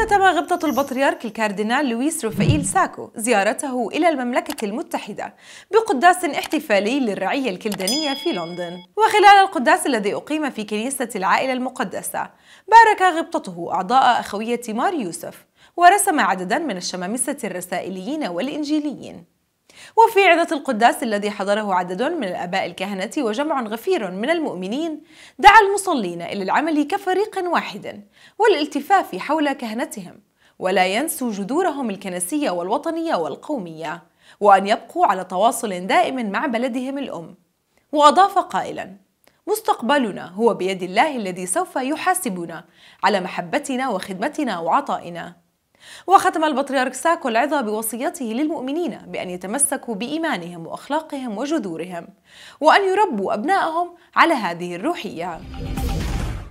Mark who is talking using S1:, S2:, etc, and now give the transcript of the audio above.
S1: اختتم غبطة البطريرك الكاردينال لويس رفائيل ساكو زيارته إلى المملكة المتحدة بقداس احتفالي للرعية الكلدانية في لندن وخلال القداس الذي أقيم في كنيسة العائلة المقدسة بارك غبطته أعضاء أخوية مار يوسف ورسم عددا من الشمامسة الرسائليين والإنجيليين وفي عظة القداس الذي حضره عدد من الآباء الكهنة وجمع غفير من المؤمنين دعا المصلين إلى العمل كفريق واحد والالتفاف حول كهنتهم ولا ينسوا جذورهم الكنسية والوطنية والقومية وأن يبقوا على تواصل دائم مع بلدهم الأم وأضاف قائلاً مستقبلنا هو بيد الله الذي سوف يحاسبنا على محبتنا وخدمتنا وعطائنا وختم البطريرك ساكو العظة بوصيته للمؤمنين بأن يتمسكوا بإيمانهم وأخلاقهم وجذورهم وأن يربوا أبنائهم على هذه الروحية